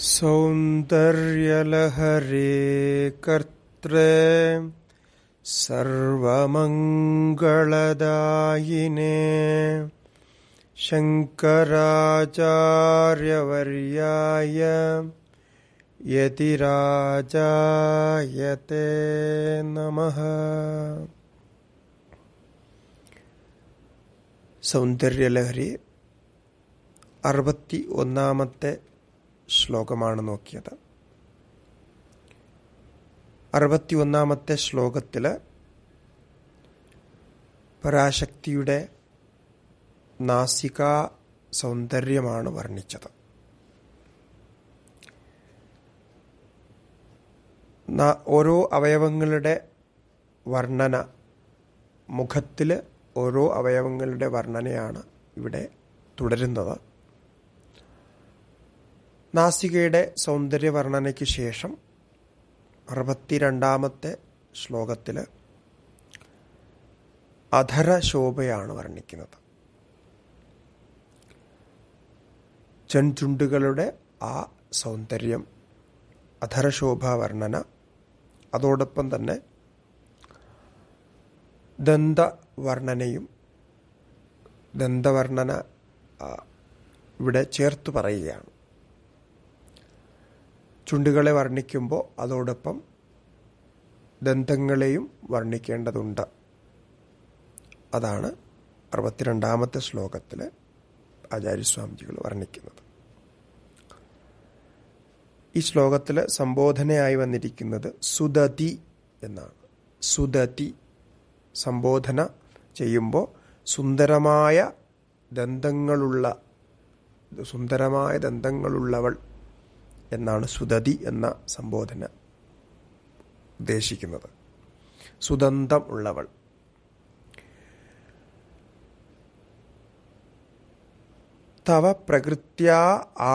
सौन्दर्यलहरे कर्त्रे सर्वमङ्गलदायिने शङ्कराचार्यवर्याय यतिराजायते नमः സൗന്ദര്യലഹരി അറുപത്തി ഒന്നാമത്തെ ശ്ലോകമാണ് നോക്കിയത് അറുപത്തിയൊന്നാമത്തെ ശ്ലോകത്തിൽ പരാശക്തിയുടെ നാസിക സൗന്ദര്യമാണ് വർണ്ണിച്ചത് ഓരോ അവയവങ്ങളുടെ വർണ്ണന മുഖത്തില് ഓരോ അവയവങ്ങളുടെ വർണ്ണനയാണ് ഇവിടെ തുടരുന്നത് നാസികയുടെ സൗന്ദര്യവർണ്ണനയ്ക്ക് ശേഷം അറുപത്തിരണ്ടാമത്തെ ശ്ലോകത്തിൽ അധരശോഭയാണ് വർണ്ണിക്കുന്നത് ചെൻചുണ്ടുകളുടെ ആ സൗന്ദര്യം അധരശോഭ വർണ്ണന അതോടൊപ്പം തന്നെ ദന്തവർണ്ണനയും ദന്തവർണ്ണന ഇവിടെ ചേർത്ത് പറയുകയാണ് ചുണ്ടുകളെ വർണ്ണിക്കുമ്പോൾ അതോടൊപ്പം ദന്തങ്ങളെയും വർണ്ണിക്കേണ്ടതുണ്ട് അതാണ് അറുപത്തിരണ്ടാമത്തെ ശ്ലോകത്തിൽ ആചാര്യസ്വാമിജികൾ വർണ്ണിക്കുന്നത് ഈ ശ്ലോകത്തിൽ സംബോധനയായി വന്നിരിക്കുന്നത് സുദതി എന്നാണ് സുദതി സംബോധന ചെയ്യുമ്പോൾ സുന്ദരമായ ദന്തങ്ങളുള്ള സുന്ദരമായ ദന്തങ്ങളുള്ളവൾ എന്നാണ് സുതതി എന്ന സംബോധന ഉദ്ദേശിക്കുന്നത് സുദന്തം ഉള്ളവൾ തവ പ്രകൃത്യാ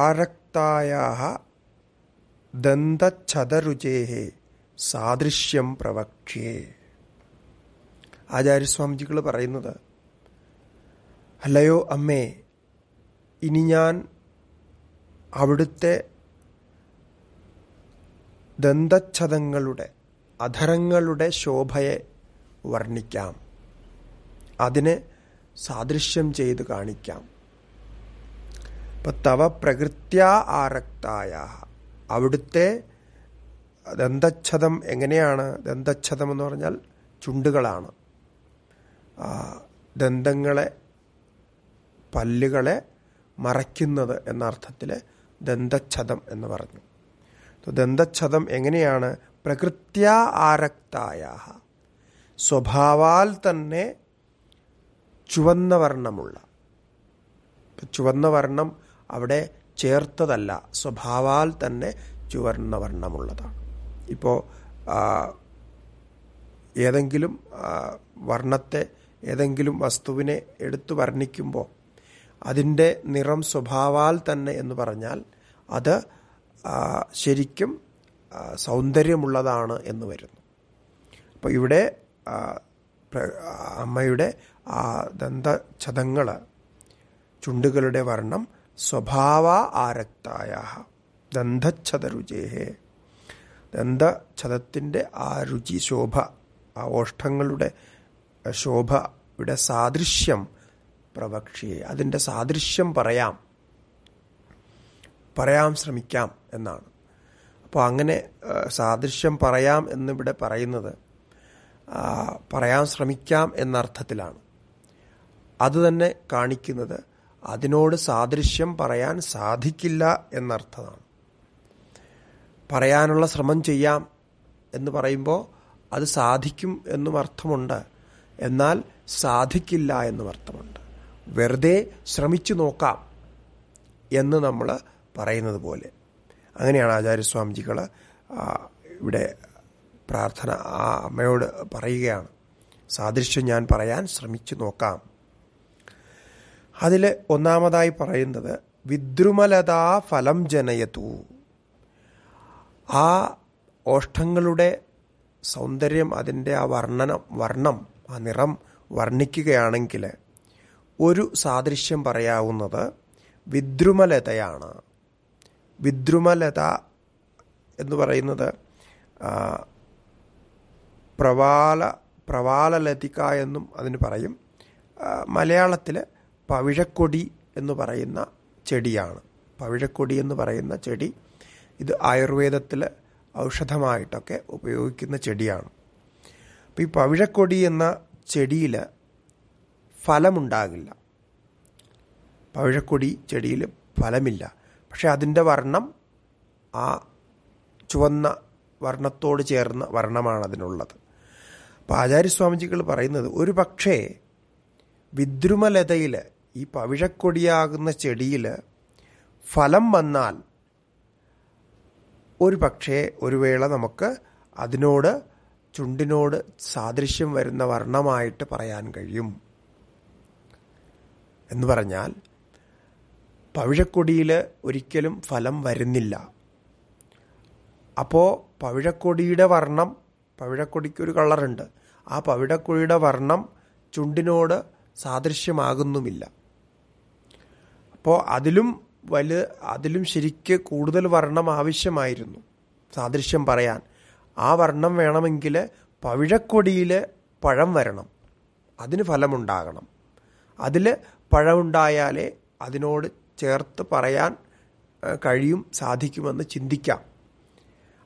ആരക്തായ ദന്തഛതരുചേ സാദൃശ്യം പ്രവക്ഷേ ആചാര്യസ്വാമിജികൾ പറയുന്നത് അല്ലയോ അമ്മേ ഇനി ഞാൻ അവിടുത്തെ ദന്തച്ഛതങ്ങളുടെ അധരങ്ങളുടെ ശോഭയെ വർണ്ണിക്കാം അതിനെ സാദൃശ്യം ചെയ്ത് കാണിക്കാം ഇപ്പം തവ പ്രകൃത്യാ ആരക്തായ അവിടുത്തെ ദന്തച്ഛതം എങ്ങനെയാണ് ദന്തച്ഛതം എന്ന് പറഞ്ഞാൽ ചുണ്ടുകളാണ് ദന്തങ്ങളെ പല്ലുകളെ മറയ്ക്കുന്നത് എന്ന അർത്ഥത്തിൽ ദന്തച്ഛതം എന്ന് പറഞ്ഞു ദന്തച്ഛതം എങ്ങനെയാണ് പ്രകൃത്യ ആരക്തായ സ്വഭാവാൽ തന്നെ ചുവന്ന വർണ്ണമുള്ള ചുവന്ന വർണ്ണം അവിടെ ചേർത്തതല്ല സ്വഭാവാൽ തന്നെ ചുവന്ന വർണ്ണമുള്ളതാണ് ഇപ്പോൾ ഏതെങ്കിലും വർണ്ണത്തെ ഏതെങ്കിലും വസ്തുവിനെ എടുത്തു വർണ്ണിക്കുമ്പോൾ അതിൻ്റെ നിറം സ്വഭാവാൽ തന്നെ എന്ന് പറഞ്ഞാൽ അത് ശരിക്കും സൗന്ദര്യമുള്ളതാണ് എന്ന് വരുന്നു അപ്പോൾ ഇവിടെ അമ്മയുടെ ആ ദന്തഛതങ്ങൾ ചുണ്ടുകളുടെ വർണ്ണം സ്വഭാവ ആരക്തായ ദന്തച്ഛത രുചേഹേ ദന്തഛതത്തിൻ്റെ ആ രുചി ശോഭ ആ ഓഷ്ടങ്ങളുടെ ശോഭ ഇവിടെ സാദൃശ്യം പ്രവക്ഷിയെ അതിൻ്റെ സാദൃശ്യം പറയാം പറയാൻ ശ്രമിക്കാം എന്നാണ് അപ്പോൾ അങ്ങനെ സാദൃശ്യം പറയാം എന്നിവിടെ പറയുന്നത് പറയാൻ ശ്രമിക്കാം എന്നർത്ഥത്തിലാണ് അതുതന്നെ കാണിക്കുന്നത് അതിനോട് സാദൃശ്യം പറയാൻ സാധിക്കില്ല എന്നർത്ഥമാണ് പറയാനുള്ള ശ്രമം ചെയ്യാം എന്ന് പറയുമ്പോൾ അത് സാധിക്കും എന്നും അർത്ഥമുണ്ട് എന്നാൽ സാധിക്കില്ല എന്നും അർത്ഥമുണ്ട് വെറുതെ ശ്രമിച്ചു നോക്കാം എന്ന് നമ്മൾ പറയുന്നത് പോലെ അങ്ങനെയാണ് ആചാര്യസ്വാമിജികൾ ഇവിടെ പ്രാർത്ഥന ആ അമ്മയോട് പറയുകയാണ് സാദൃശ്യം ഞാൻ പറയാൻ ശ്രമിച്ചു നോക്കാം അതിൽ ഒന്നാമതായി പറയുന്നത് വിദ്രുമലതാ ഫലം ജനയത്തു ആ ഓഷ്ടങ്ങളുടെ സൗന്ദര്യം അതിൻ്റെ ആ വർണ്ണനം വർണ്ണം ആ നിറം വർണ്ണിക്കുകയാണെങ്കിൽ ഒരു സാദൃശ്യം പറയാവുന്നത് വിദ്രുമലതയാണ് വിദ്രുമലത എന്ന് പറയുന്നത് പ്രവാല പ്രവാലലതിക എന്നും അതിന് പറയും മലയാളത്തിൽ പവിഴക്കൊടി എന്ന് പറയുന്ന ചെടിയാണ് പവിഴക്കൊടി എന്ന് പറയുന്ന ചെടി ഇത് ആയുർവേദത്തിൽ ഔഷധമായിട്ടൊക്കെ ഉപയോഗിക്കുന്ന ചെടിയാണ് അപ്പം ഈ പവിഴക്കൊടി എന്ന ചെടിയിൽ ഫലമുണ്ടാകില്ല പവിഴക്കൊടി ചെടിയിൽ ഫലമില്ല പക്ഷെ അതിൻ്റെ വർണ്ണം ആ ചുവന്ന വർണ്ണത്തോട് ചേർന്ന വർണ്ണമാണ് അതിനുള്ളത് അപ്പം ആചാര്യസ്വാമിജികൾ പറയുന്നത് ഒരു പക്ഷേ വിദ്രുമലതയിൽ ഈ പവിഴക്കൊടിയാകുന്ന ചെടിയിൽ ഫലം വന്നാൽ ഒരു പക്ഷേ ഒരു വേള നമുക്ക് അതിനോട് ചുണ്ടിനോട് സാദൃശ്യം വരുന്ന വർണ്ണമായിട്ട് പറയാൻ കഴിയും എന്ന് പറഞ്ഞാൽ പവിഴക്കൊടിയിൽ ഒരിക്കലും ഫലം വരുന്നില്ല അപ്പോൾ പവിഴക്കൊടിയുടെ വർണ്ണം പവിഴക്കൊടിക്കൊരു കളറുണ്ട് ആ പവിഴക്കൊടിയുടെ വർണ്ണം ചുണ്ടിനോട് സാദൃശ്യമാകുന്നുമില്ല അപ്പോൾ അതിലും വലു അതിലും ശരിക്ക് കൂടുതൽ വർണ്ണം ആവശ്യമായിരുന്നു സാദൃശ്യം പറയാൻ ആ വർണ്ണം വേണമെങ്കിൽ പവിഴക്കൊടിയിൽ പഴം വരണം അതിന് ഫലമുണ്ടാകണം അതിൽ പഴമുണ്ടായാലേ അതിനോട് ചേർത്ത് പറയാൻ കഴിയും സാധിക്കുമെന്ന് ചിന്തിക്കാം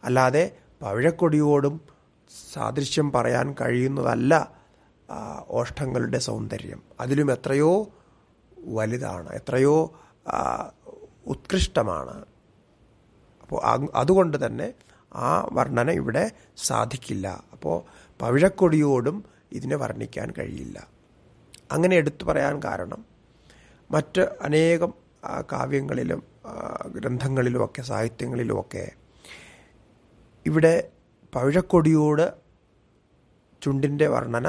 അല്ലാതെ പവിഴക്കൊടിയോടും സാദൃശ്യം പറയാൻ കഴിയുന്നതല്ല ഓഷ്ടങ്ങളുടെ സൗന്ദര്യം അതിലും എത്രയോ വലുതാണ് എത്രയോ ഉത്കൃഷ്ടമാണ് അപ്പോൾ അതുകൊണ്ട് തന്നെ ആ വർണ്ണന ഇവിടെ സാധിക്കില്ല അപ്പോൾ പവിഴക്കൊടിയോടും ഇതിനെ വർണ്ണിക്കാൻ കഴിയില്ല അങ്ങനെ എടുത്തു പറയാൻ കാരണം മറ്റ് അനേകം കാവ്യങ്ങളിലും ഗ്രന്ഥങ്ങളിലുമൊക്കെ സാഹിത്യങ്ങളിലുമൊക്കെ ഇവിടെ പഴക്കൊടിയോട് ചുണ്ടിൻ്റെ വർണ്ണന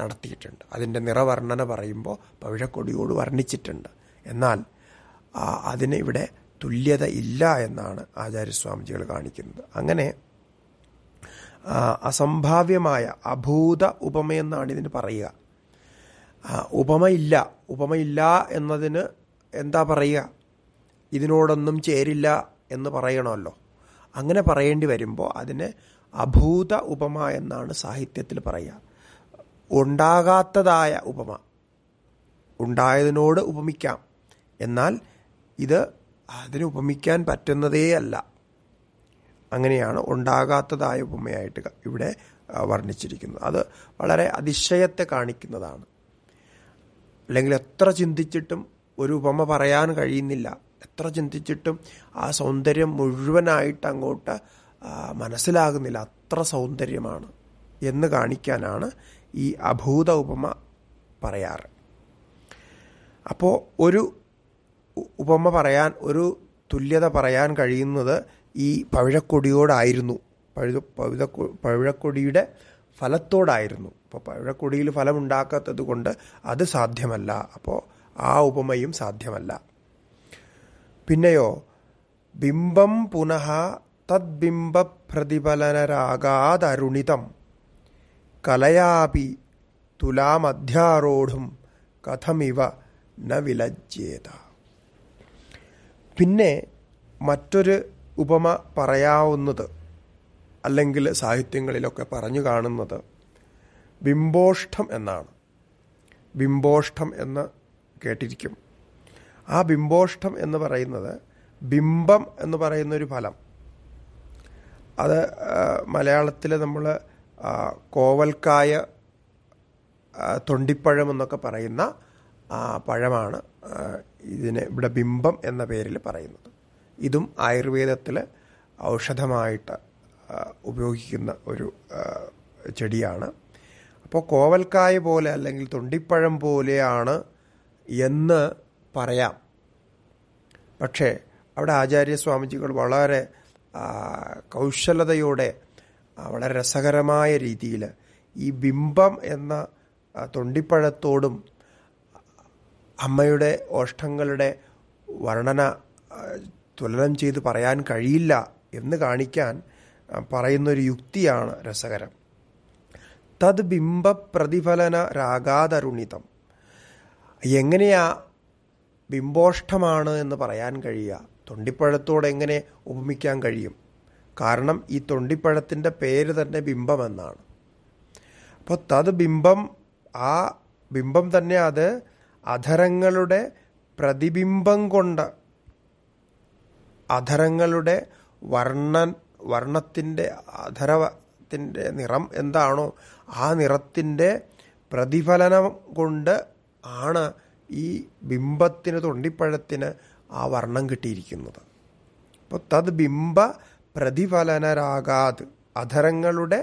നടത്തിയിട്ടുണ്ട് അതിൻ്റെ നിറവർണ്ണന പറയുമ്പോൾ പഴക്കൊടിയോട് വർണ്ണിച്ചിട്ടുണ്ട് എന്നാൽ അതിന് ഇവിടെ തുല്യത ഇല്ല എന്നാണ് ആചാര്യസ്വാമിജികൾ കാണിക്കുന്നത് അങ്ങനെ അസംഭാവ്യമായ അഭൂത ഉപമയെന്നാണ് ഇതിന് പറയുക ഉപമയില്ല ഉപമയില്ല എന്നതിന് എന്താ പറയുക ഇതിനോടൊന്നും ചേരില്ല എന്ന് പറയണമല്ലോ അങ്ങനെ പറയേണ്ടി വരുമ്പോൾ അതിന് അഭൂത ഉപമ എന്നാണ് സാഹിത്യത്തിൽ പറയുക ഉണ്ടാകാത്തതായ ഉപമ ഉണ്ടായതിനോട് ഉപമിക്കാം എന്നാൽ ഇത് അതിന് ഉപമിക്കാൻ പറ്റുന്നതേ അല്ല അങ്ങനെയാണ് ഉണ്ടാകാത്തതായ ഉപമയായിട്ട് ഇവിടെ വർണ്ണിച്ചിരിക്കുന്നത് അത് വളരെ അതിശയത്തെ കാണിക്കുന്നതാണ് അല്ലെങ്കിൽ എത്ര ചിന്തിച്ചിട്ടും ഒരു ഉപമ പറയാൻ കഴിയുന്നില്ല എത്ര ചിന്തിച്ചിട്ടും ആ സൗന്ദര്യം മുഴുവനായിട്ട് അങ്ങോട്ട് മനസ്സിലാകുന്നില്ല അത്ര സൗന്ദര്യമാണ് എന്ന് കാണിക്കാനാണ് ഈ അഭൂത ഉപമ പറയാറ് അപ്പോൾ ഒരു ഉപമ പറയാൻ ഒരു തുല്യത പറയാൻ കഴിയുന്നത് ഈ പഴക്കൊടിയോടായിരുന്നു പഴുത പഴുത പവിഴക്കൊടിയുടെ ഫലത്തോടായിരുന്നു അപ്പോൾ പഴക്കൊടിയിൽ ഫലമുണ്ടാക്കാത്തത് കൊണ്ട് അത് സാധ്യമല്ല അപ്പോൾ ആ ഉപമയും സാധ്യമല്ല പിന്നെയോ ബിംബം പുനഃ തദ്ബിംബ പ്രതിഫലനരാഗാതരുണിതം കലയാപി തുലാമധ്യാരോഢും കഥമിവ ന വിലജ്യേത പിന്നെ മറ്റൊരു ഉപമ പറയാവുന്നത് അല്ലെങ്കിൽ സാഹിത്യങ്ങളിലൊക്കെ പറഞ്ഞു കാണുന്നത് ബിംബോഷ്ഠം എന്നാണ് ബിംബോഷ്ഠം എന്ന കേട്ടിരിക്കും ആ ബിംബോഷ്ടം എന്ന് പറയുന്നത് ബിംബം എന്ന് പറയുന്നൊരു ഫലം അത് മലയാളത്തിൽ നമ്മൾ കോവൽക്കായ തൊണ്ടിപ്പഴം എന്നൊക്കെ പറയുന്ന പഴമാണ് ഇതിന് ഇവിടെ ബിംബം എന്ന പേരിൽ പറയുന്നത് ഇതും ആയുർവേദത്തിൽ ഔഷധമായിട്ട് ഉപയോഗിക്കുന്ന ഒരു ചെടിയാണ് അപ്പോൾ കോവൽക്കായ പോലെ അല്ലെങ്കിൽ തൊണ്ടിപ്പഴം പോലെയാണ് എന്ന് പറയാം പക്ഷേ അവിടെ ആചാര്യസ്വാമിജികൾ വളരെ കൗശലതയോടെ വളരെ രസകരമായ രീതിയിൽ ഈ ബിംബം എന്ന തൊണ്ടിപ്പഴത്തോടും അമ്മയുടെ ഓഷ്ടങ്ങളുടെ വർണ്ണന തുലനം ചെയ്ത് പറയാൻ കഴിയില്ല എന്ന് കാണിക്കാൻ പറയുന്നൊരു യുക്തിയാണ് രസകരം തദ്ബിംബ പ്രതിഫലന രാഗാതരുണിതം എങ്ങനെയാ ബിംബോഷ്ടമാണ് എന്ന് പറയാൻ കഴിയുക തൊണ്ടിപ്പഴത്തോട് എങ്ങനെ ഉപമിക്കാൻ കഴിയും കാരണം ഈ തൊണ്ടിപ്പഴത്തിൻ്റെ പേര് തന്നെ ബിംബം എന്നാണ് അപ്പോൾ തത് ബിംബം ആ ബിംബം തന്നെ അത് അധരങ്ങളുടെ പ്രതിബിംബം കൊണ്ട് അധരങ്ങളുടെ വർണ്ണൻ വർണ്ണത്തിൻ്റെ അധരത്തിൻ്റെ നിറം എന്താണോ ആ നിറത്തിൻ്റെ പ്രതിഫലനം കൊണ്ട് ആണ് ഈ ബിംബത്തിന് തൊണ്ടിപ്പഴത്തിന് ആ വർണ്ണം കിട്ടിയിരിക്കുന്നത് അപ്പോൾ തത് ബിംബ പ്രതിഫലനരാകാത് അധരങ്ങളുടെ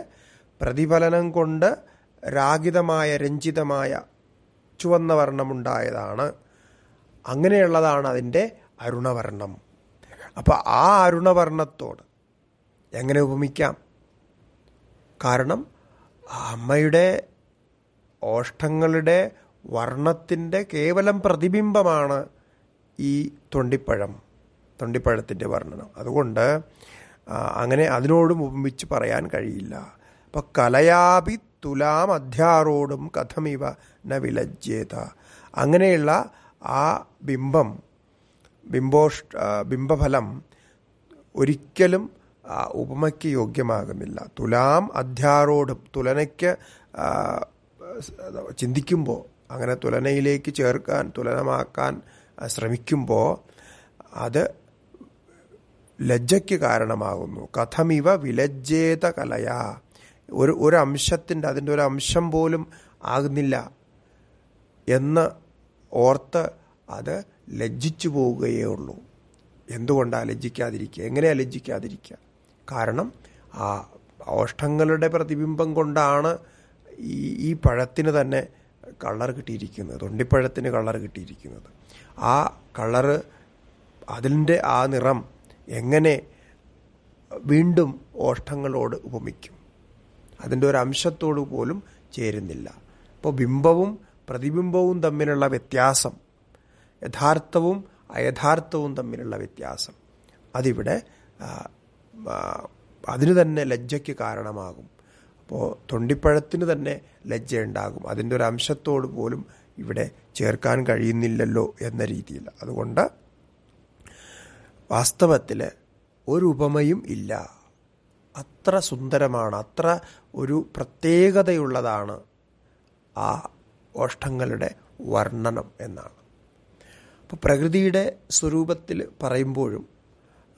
പ്രതിഫലനം കൊണ്ട് രാഗിതമായ രഞ്ജിതമായ ചുവന്ന വർണ്ണമുണ്ടായതാണ് അങ്ങനെയുള്ളതാണ് അതിൻ്റെ അരുണവർണ്ണം അപ്പോൾ ആ അരുണവർണ്ണത്തോട് എങ്ങനെ ഉപമിക്കാം കാരണം അമ്മയുടെ ഓഷ്ടങ്ങളുടെ വർണ്ണത്തിൻ്റെ കേവലം പ്രതിബിംബമാണ് ഈ തൊണ്ടിപ്പഴം തൊണ്ടിപ്പഴത്തിൻ്റെ വർണ്ണനം അതുകൊണ്ട് അങ്ങനെ അതിനോട് ഉപമിച്ച് പറയാൻ കഴിയില്ല അപ്പം കലയാപി തുലാം അധ്യാറോടും കഥമിവ ന വിലജ്യേത അങ്ങനെയുള്ള ആ ബിംബം ബിംബോഷ് ബിംബഫലം ഒരിക്കലും ഉപമയ്ക്ക് യോഗ്യമാകുന്നില്ല തുലാം അധ്യാറോടും തുലനയ്ക്ക് ചിന്തിക്കുമ്പോൾ അങ്ങനെ തുലനയിലേക്ക് ചേർക്കാൻ തുലനമാക്കാൻ ശ്രമിക്കുമ്പോൾ അത് ലജ്ജയ്ക്ക് കാരണമാകുന്നു കഥമിവ വിലജ്ജേത കലയാ ഒരു ഒരു അംശത്തിൻ്റെ അതിൻ്റെ ഒരു അംശം പോലും ആകുന്നില്ല എന്ന് ഓർത്ത് അത് ലജ്ജിച്ചു പോവുകയേ ഉള്ളൂ എന്തുകൊണ്ടാണ് ലജ്ജിക്കാതിരിക്കുക എങ്ങനെയാ ലജ്ജിക്കാതിരിക്കുക കാരണം ആ ഓഷ്ടങ്ങളുടെ പ്രതിബിംബം കൊണ്ടാണ് ഈ ഈ പഴത്തിന് തന്നെ കളർ കിട്ടിയിരിക്കുന്നത് തൊണ്ടിപ്പഴത്തിന് കളർ കിട്ടിയിരിക്കുന്നത് ആ കളറ് അതിൻ്റെ ആ നിറം എങ്ങനെ വീണ്ടും ഓഷ്ടങ്ങളോട് ഉപമിക്കും അതിൻ്റെ ഒരു അംശത്തോടു പോലും ചേരുന്നില്ല അപ്പോൾ ബിംബവും പ്രതിബിംബവും തമ്മിലുള്ള വ്യത്യാസം യഥാർത്ഥവും അയഥാർത്ഥവും തമ്മിലുള്ള വ്യത്യാസം അതിവിടെ അതിന് തന്നെ ലജ്ജയ്ക്ക് കാരണമാകും അപ്പോൾ തൊണ്ടിപ്പഴത്തിന് തന്നെ ലജ്ജയുണ്ടാകും അതിൻ്റെ ഒരു അംശത്തോട് പോലും ഇവിടെ ചേർക്കാൻ കഴിയുന്നില്ലല്ലോ എന്ന രീതിയിൽ അതുകൊണ്ട് വാസ്തവത്തിൽ ഒരു ഉപമയും ഇല്ല അത്ര സുന്ദരമാണ് അത്ര ഒരു പ്രത്യേകതയുള്ളതാണ് ആ ഓഷ്ടങ്ങളുടെ വർണ്ണനം എന്നാണ് അപ്പോൾ പ്രകൃതിയുടെ സ്വരൂപത്തിൽ പറയുമ്പോഴും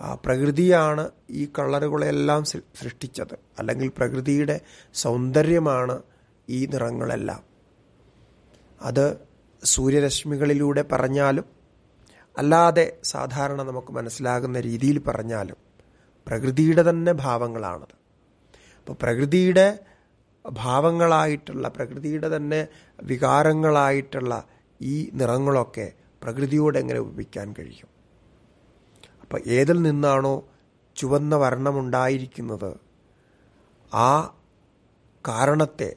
ആ പ്രകൃതിയാണ് ഈ കളറുകളെല്ലാം സൃഷ്ടിച്ചത് അല്ലെങ്കിൽ പ്രകൃതിയുടെ സൗന്ദര്യമാണ് ഈ നിറങ്ങളെല്ലാം അത് സൂര്യരശ്മികളിലൂടെ പറഞ്ഞാലും അല്ലാതെ സാധാരണ നമുക്ക് മനസ്സിലാകുന്ന രീതിയിൽ പറഞ്ഞാലും പ്രകൃതിയുടെ തന്നെ ഭാവങ്ങളാണത് അപ്പോൾ പ്രകൃതിയുടെ ഭാവങ്ങളായിട്ടുള്ള പ്രകൃതിയുടെ തന്നെ വികാരങ്ങളായിട്ടുള്ള ഈ നിറങ്ങളൊക്കെ പ്രകൃതിയോട് എങ്ങനെ ഉപയോഗിക്കാൻ കഴിയും അപ്പം ഏതിൽ നിന്നാണോ ചുവന്ന വർണ്ണമുണ്ടായിരിക്കുന്നത് ആ കാരണത്തെ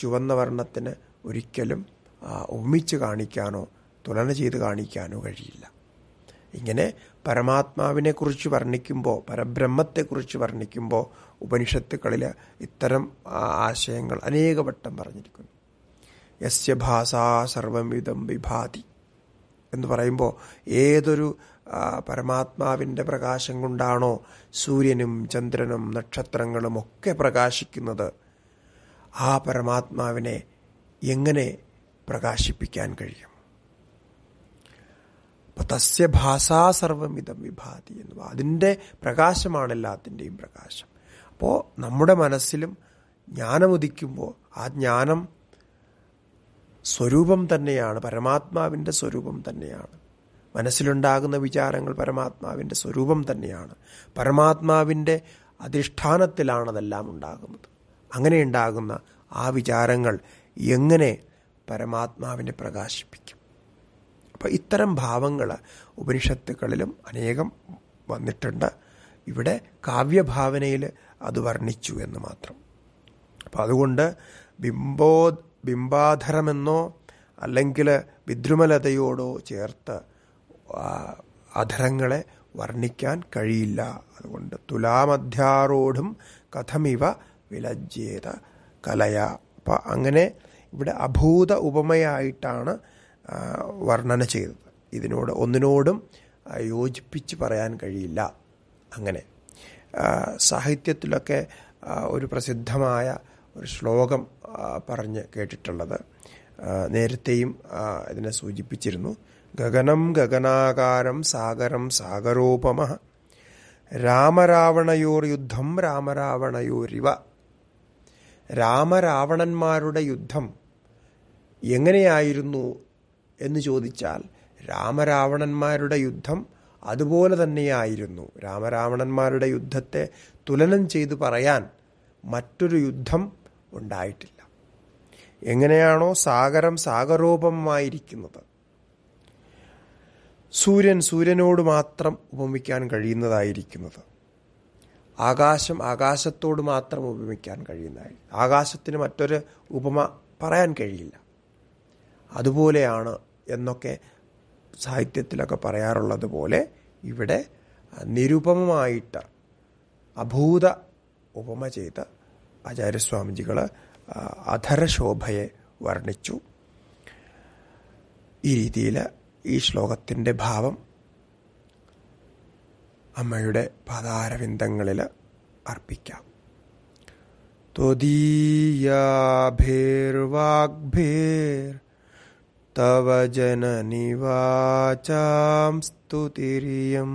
ചുവന്ന വർണ്ണത്തിന് ഒരിക്കലും ഒമിച്ച് കാണിക്കാനോ തുലന ചെയ്ത് കാണിക്കാനോ കഴിയില്ല ഇങ്ങനെ പരമാത്മാവിനെക്കുറിച്ച് വർണ്ണിക്കുമ്പോൾ പരബ്രഹ്മത്തെക്കുറിച്ച് വർണ്ണിക്കുമ്പോൾ ഉപനിഷത്തുക്കളിൽ ഇത്തരം ആശയങ്ങൾ അനേകവട്ടം പറഞ്ഞിരിക്കുന്നു യസ്യ ഭാഷാ സർവമിതം വിഭാതി എന്ന് പറയുമ്പോൾ ഏതൊരു പരമാത്മാവിൻ്റെ പ്രകാശം കൊണ്ടാണോ സൂര്യനും ചന്ദ്രനും നക്ഷത്രങ്ങളും ഒക്കെ പ്രകാശിക്കുന്നത് ആ പരമാത്മാവിനെ എങ്ങനെ പ്രകാശിപ്പിക്കാൻ കഴിയും തസ്യ ഭാഷാ സർവമിതം വിഭാതി എന്ന് അതിൻ്റെ പ്രകാശമാണ് എല്ലാത്തിൻ്റെയും പ്രകാശം അപ്പോൾ നമ്മുടെ മനസ്സിലും ജ്ഞാനമുദിക്കുമ്പോൾ ആ ജ്ഞാനം സ്വരൂപം തന്നെയാണ് പരമാത്മാവിൻ്റെ സ്വരൂപം തന്നെയാണ് മനസ്സിലുണ്ടാകുന്ന വിചാരങ്ങൾ പരമാത്മാവിൻ്റെ സ്വരൂപം തന്നെയാണ് പരമാത്മാവിൻ്റെ അധിഷ്ഠാനത്തിലാണതെല്ലാം ഉണ്ടാകുന്നത് അങ്ങനെ ഉണ്ടാകുന്ന ആ വിചാരങ്ങൾ എങ്ങനെ പരമാത്മാവിനെ പ്രകാശിപ്പിക്കും അപ്പോൾ ഇത്തരം ഭാവങ്ങൾ ഉപനിഷത്തുക്കളിലും അനേകം വന്നിട്ടുണ്ട് ഇവിടെ കാവ്യഭാവനയിൽ അത് വർണ്ണിച്ചു എന്ന് മാത്രം അപ്പോൾ അതുകൊണ്ട് ബിംബോ ബിംബാധരമെന്നോ അല്ലെങ്കിൽ വിദ്രുമലതയോടോ ചേർത്ത് അധരങ്ങളെ വർണ്ണിക്കാൻ കഴിയില്ല അതുകൊണ്ട് തുലാമധ്യാരോഢും കഥമിവ വിലജ്ജേത കലയ അപ്പം അങ്ങനെ ഇവിടെ അഭൂത ഉപമയായിട്ടാണ് വർണ്ണന ചെയ്തത് ഇതിനോട് ഒന്നിനോടും യോജിപ്പിച്ച് പറയാൻ കഴിയില്ല അങ്ങനെ സാഹിത്യത്തിലൊക്കെ ഒരു പ്രസിദ്ധമായ ഒരു ശ്ലോകം പറഞ്ഞ് കേട്ടിട്ടുള്ളത് നേരത്തെയും ഇതിനെ സൂചിപ്പിച്ചിരുന്നു ഗഗനം ഗഗനാകാരം സാഗരം സാഗരോപമ രാമരാവണയോർ യുദ്ധം രാമരാവണയോരിവ രാമരാവണന്മാരുടെ യുദ്ധം എങ്ങനെയായിരുന്നു എന്ന് ചോദിച്ചാൽ രാമരാവണന്മാരുടെ യുദ്ധം അതുപോലെ തന്നെയായിരുന്നു രാമരാവണന്മാരുടെ യുദ്ധത്തെ തുലനം ചെയ്തു പറയാൻ മറ്റൊരു യുദ്ധം ഉണ്ടായിട്ടില്ല എങ്ങനെയാണോ സാഗരം സാഗരോപമായിരിക്കുന്നത് സൂര്യൻ സൂര്യനോട് മാത്രം ഉപമിക്കാൻ കഴിയുന്നതായിരിക്കുന്നത് ആകാശം ആകാശത്തോട് മാത്രം ഉപമിക്കാൻ കഴിയുന്നതായി ആകാശത്തിന് മറ്റൊരു ഉപമ പറയാൻ കഴിയില്ല അതുപോലെയാണ് എന്നൊക്കെ സാഹിത്യത്തിലൊക്കെ പറയാറുള്ളത് പോലെ ഇവിടെ നിരുപമമായിട്ട് അഭൂത ഉപമ ചെയ്ത് ആചാര്യസ്വാമിജികൾ അധരശോഭയെ വർണ്ണിച്ചു ഈ രീതിയിൽ ഈ ശ്ലോകത്തിൻ്റെ ഭാവം അമ്മയുടെ പദാരവിന്ദങ്ങളിൽ അർപ്പിക്കാം ത്വദീയാഭിർവാഗ്ഭിർ തവ ജനനിവാചാം സ്തുതിരിയം